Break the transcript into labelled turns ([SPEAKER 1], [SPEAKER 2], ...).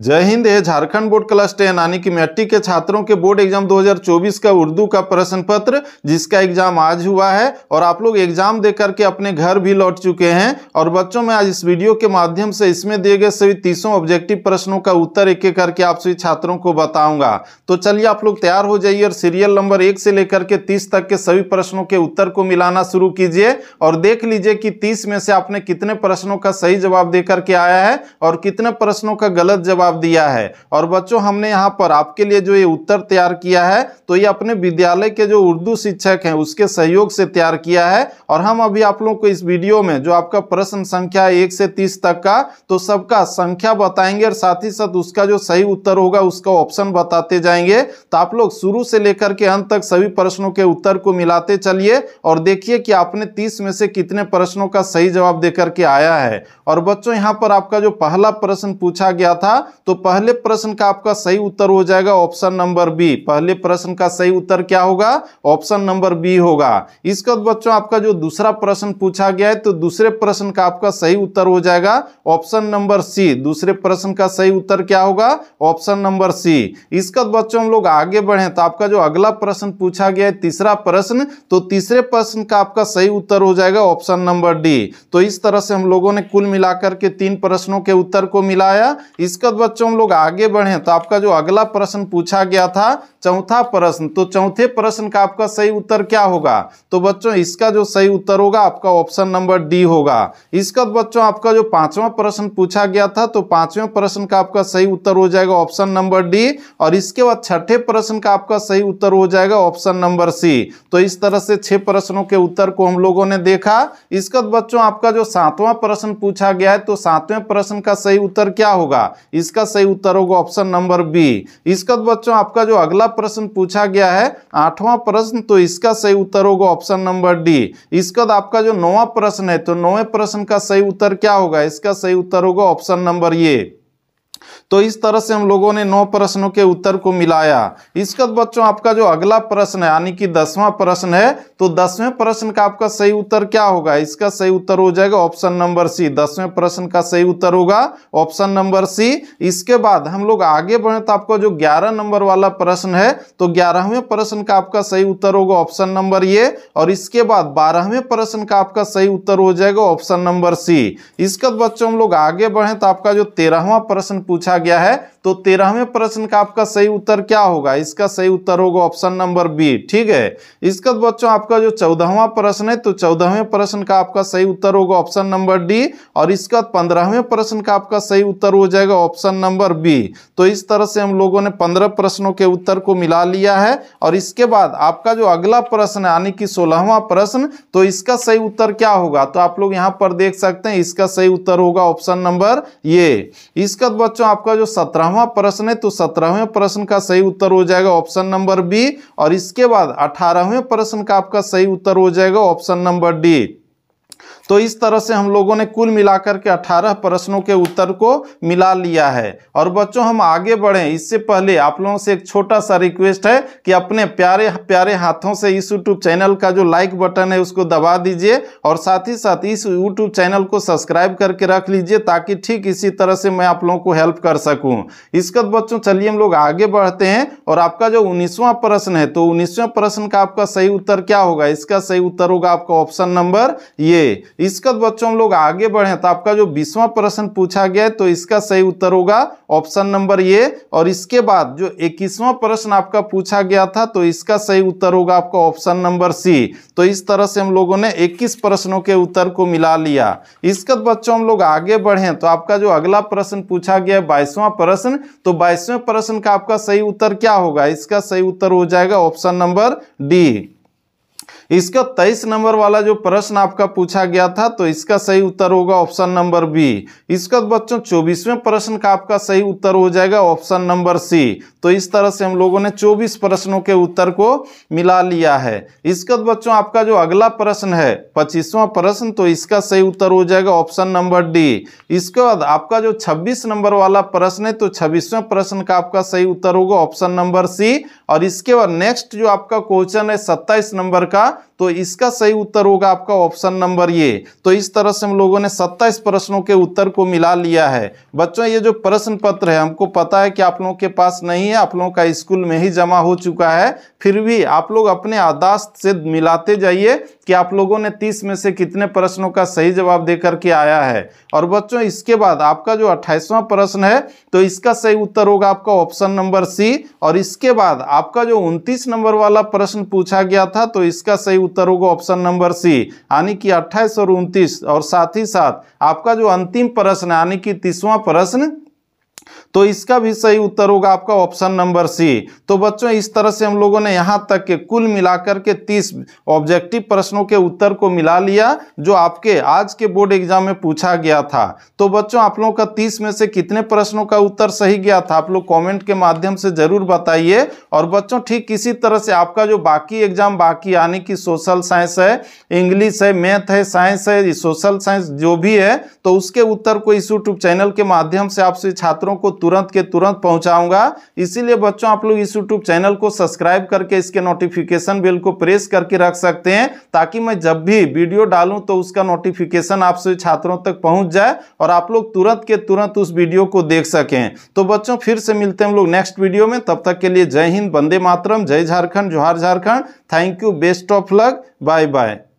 [SPEAKER 1] जय हिंद है Jharkhand board class ten यानी कि मैट्रिक के छात्रों के बोर्ड एग्जाम 2024 का उर्दू का प्रश्न पत्र जिसका एग्जाम आज हुआ है और आप लोग एग्जाम दे करके अपने घर भी लौट चुके हैं और बच्चों में आज इस वीडियो के माध्यम से इसमें दिए गए सभी तीसों ऑब्जेक्टिव प्रश्नों का उत्तर एक एक करके आप सभी छात्रों को बताऊंगा तो चलिए आप लोग तैयार हो जाइए और सीरियल नंबर एक से लेकर के तीस तक के सभी प्रश्नों के उत्तर को मिलाना शुरू कीजिए और देख लीजिए कि तीस में से आपने कितने प्रश्नों का सही जवाब दे करके आया है और कितने प्रश्नों का गलत जवाब जवाब दिया है और बच्चों हमने यहाँ पर आपके लिए जो ये उत्तर तैयार किया है तो ये अपने विद्यालय के जो उर्दू शिक्षक हैं उसके सहयोग से तैयार किया है और हम अभी आप लोगों को इस वीडियो में जो आपका प्रश्न संख्या एक से तीस तक का तो सबका संख्या बताएंगे और साथ ही साथ उसका जो सही उत्तर होगा उसका ऑप्शन बताते जाएंगे तो आप लोग शुरू से लेकर के अंत तक सभी प्रश्नों के उत्तर को मिलाते चलिए और देखिए कि आपने तीस में से कितने प्रश्नों का सही जवाब देकर के आया है और बच्चों यहाँ पर आपका जो पहला प्रश्न पूछा गया था तो पहले प्रश्न का आपका सही उत्तर हो जाएगा ऑप्शन नंबर बी पहले प्रश्न का सही उत्तर क्या होगा ऑप्शन नंबर बी होगा इसके बाद बच्चों आपका जो दूसरा प्रश्न पूछा गया है तो दूसरे प्रश्न का आपका सही उत्तर हो जाएगा ऑप्शन नंबर सी दूसरे प्रश्न का सही उत्तर क्या होगा ऑप्शन नंबर सी इसके बाद बच्चों हम लोग आगे बढ़े तो आपका जो अगला प्रश्न पूछा गया है तीसरा प्रश्न तो तीसरे प्रश्न का आपका सही उत्तर हो जाएगा ऑप्शन नंबर डी तो इस तरह से हम लोगों ने कुल मिलाकर के तीन प्रश्नों के उत्तर को मिलाया इसके बच्चों हम लोग आगे बढ़े तो आपका जो अगला प्रश्न पूछा गया था चौथा प्रश्न तो चौथे प्रश्न का आपका सही उत्तर क्या होगा तो बच्चों इसका जो सही उत्तर होगा आपका ऑप्शन नंबर डी होगा इसका बच्चों आपका जो पांचवा प्रश्न पूछा गया था तो पांचवें प्रश्न का आपका सही उत्तर हो जाएगा ऑप्शन नंबर डी और इसके बाद छठे प्रश्न का आपका सही उत्तर हो जाएगा ऑप्शन नंबर सी तो इस तरह से छह प्रश्नों के उत्तर को हम लोगों ने देखा इसका बच्चों आपका जो सातवां प्रश्न पूछा गया है तो सातवें प्रश्न का सही उत्तर क्या होगा इस इसका सही उत्तर होगा ऑप्शन नंबर बी इसका तो बच्चों आपका जो अगला प्रश्न पूछा गया है आठवां प्रश्न तो इसका सही उत्तर होगा ऑप्शन नंबर डी इसका तो आपका जो नौवा प्रश्न है तो नौवे प्रश्न का सही उत्तर क्या होगा इसका सही उत्तर होगा ऑप्शन नंबर ये तो इस तरह से हम लोगों ने नौ प्रश्नों के उत्तर को मिलाया इसका बच्चों आपका जो अगला प्रश्न है यानी कि दसवां प्रश्न है तो दसवें प्रश्न का आपका सही उत्तर क्या होगा इसका सही उत्तर हो जाएगा ऑप्शन नंबर सी दसवें प्रश्न का सही उत्तर होगा ऑप्शन नंबर सी इसके बाद हम लोग आगे बढ़े तो आपका जो ग्यारह नंबर वाला प्रश्न है तो ग्यारहवें प्रश्न का आपका सही उत्तर होगा ऑप्शन नंबर ये और इसके बाद बारहवें प्रश्न का आपका सही उत्तर हो जाएगा ऑप्शन नंबर सी इसके बच्चों हम लोग आगे बढ़े तो आपका जो तेरहवा प्रश्न पूछा गया है तो तेरहवें प्रश्न का आपका सही उत्तर क्या होगा इसका सही उत्तर होगा ऑप्शन नंबर बी ठीक है इसका बच्चों आपका जो चौदहवा प्रश्न है तो चौदहवें प्रश्न का आपका सही उत्तर होगा ऑप्शन नंबर डी और इसका पंद्रहवें प्रश्न का आपका सही उत्तर हो जाएगा ऑप्शन नंबर बी तो इस तरह से हम लोगों ने पंद्रह प्रश्नों के उत्तर को मिला लिया है और इसके बाद आपका जो अगला प्रश्न है यानी कि सोलहवा प्रश्न तो इसका सही उत्तर क्या होगा तो आप लोग यहाँ पर देख सकते हैं इसका सही उत्तर होगा ऑप्शन नंबर ये इसका बच्चों आपका जो सत्रह बारहवा प्रश्न है तो सत्रहवें प्रश्न का सही उत्तर हो जाएगा ऑप्शन नंबर बी और इसके बाद अठारहवें प्रश्न का आपका सही उत्तर हो जाएगा ऑप्शन नंबर डी तो इस तरह से हम लोगों ने कुल मिलाकर के 18 प्रश्नों के उत्तर को मिला लिया है और बच्चों हम आगे बढ़ें इससे पहले आप लोगों से एक छोटा सा रिक्वेस्ट है कि अपने प्यारे प्यारे हाथों से इस यूट्यूब चैनल का जो लाइक बटन है उसको दबा दीजिए और साथ ही साथ इस यूट्यूब चैनल को सब्सक्राइब करके रख लीजिए ताकि ठीक इसी तरह से मैं आप लोगों को हेल्प कर सकूँ इसका बच्चों चलिए हम लोग आगे बढ़ते हैं और आपका जो उन्नीसवां प्रश्न है तो उन्नीसवें प्रश्न का आपका सही उत्तर क्या होगा इसका सही उत्तर होगा आपका ऑप्शन नंबर ये इसका बच्चों हम लोग आगे बढ़े तो आपका जो बीसवा प्रश्न पूछा गया है तो इसका सही उत्तर होगा ऑप्शन नंबर ये और इसके बाद जो इक्कीसवां प्रश्न आपका पूछा गया था तो इसका सही उत्तर होगा आपका ऑप्शन नंबर सी तो इस तरह से हम लोगों ने इक्कीस प्रश्नों के उत्तर को मिला लिया इसका बच्चों हम लोग आगे बढ़े तो आपका जो अगला प्रश्न पूछा गया है बाईसवां प्रश्न तो बाईसवें प्रश्न का आपका सही उत्तर क्या होगा इसका सही उत्तर हो जाएगा ऑप्शन नंबर डी इसका तेईस नंबर वाला जो प्रश्न आपका पूछा गया था तो इसका सही उत्तर होगा ऑप्शन नंबर बी इसका बच्चों चौबीसवें प्रश्न का आपका सही उत्तर हो जाएगा ऑप्शन नंबर सी तो इस तरह से हम लोगों ने चौबीस प्रश्नों के उत्तर को मिला लिया है इसका बच्चों आपका जो अगला प्रश्न है पच्चीसवा प्रश्न तो इसका सही उत्तर हो जाएगा ऑप्शन नंबर डी इसके बाद आपका जो छब्बीस नंबर वाला प्रश्न है तो छब्बीसवें प्रश्न का आपका सही उत्तर होगा ऑप्शन नंबर सी और इसके बाद नेक्स्ट जो आपका क्वेश्चन है सत्ताईस नंबर का तो इसका सही उत्तर होगा आपका ऑप्शन नंबर ये तो इस तरह से हम लोगों ने सत्ताईस प्रश्नों के उत्तर को मिला लिया है बच्चों ये जो प्रश्न पत्र है हमको पता है कि आप लोगों के पास नहीं है आप लोगों का स्कूल में ही जमा हो चुका है फिर भी आप लोग अपने आदाश से मिलाते जाइए कि आप लोगों ने तीस में से कितने प्रश्नों का सही जवाब दे करके आया है और बच्चों इसके बाद आपका जो अट्ठाईसवां प्रश्न है तो इसका सही उत्तर होगा आपका ऑप्शन नंबर सी और इसके बाद आपका जो उनतीस नंबर वाला प्रश्न पूछा गया था तो इसका सही सही उत्तर होगा ऑप्शन नंबर सी यानी कि अट्ठाईस और उनतीस और साथ ही साथ आपका जो अंतिम प्रश्न यानी कि तीसवां प्रश्न तो इसका भी सही उत्तर होगा आपका ऑप्शन नंबर सी तो बच्चों इस तरह से हम लोगों ने यहाँ तक के कुल मिलाकर के 30 ऑब्जेक्टिव प्रश्नों के उत्तर को मिला लिया जो आपके आज के बोर्ड एग्जाम में पूछा गया था तो बच्चों आप लोगों का 30 में से कितने प्रश्नों का उत्तर सही गया था आप लोग कॉमेंट के माध्यम से जरूर बताइए और बच्चों ठीक इसी तरह से आपका जो बाकी एग्जाम बाकी यानी कि सोशल साइंस है इंग्लिश है मैथ है साइंस है सोशल साइंस जो भी है तो उसके उत्तर को इस यूट्यूब चैनल के माध्यम से आपसे छात्रों छात्रों को तुरंत के तुरंत पहुंचाऊंगा इसीलिए बच्चों आप लोग इस यूट्यूब चैनल को सब्सक्राइब करके इसके नोटिफिकेशन बेल को प्रेस करके रख सकते हैं ताकि मैं जब भी वीडियो डालूं तो उसका नोटिफिकेशन आप सभी छात्रों तक पहुंच जाए और आप लोग तुरंत के तुरंत उस वीडियो को देख सकें तो बच्चों फिर से मिलते हैं हम लोग नेक्स्ट वीडियो में तब तक के लिए जय हिंद वंदे मातरम जय झारखंड जोहार Jharkhand thank you best of luck bye bye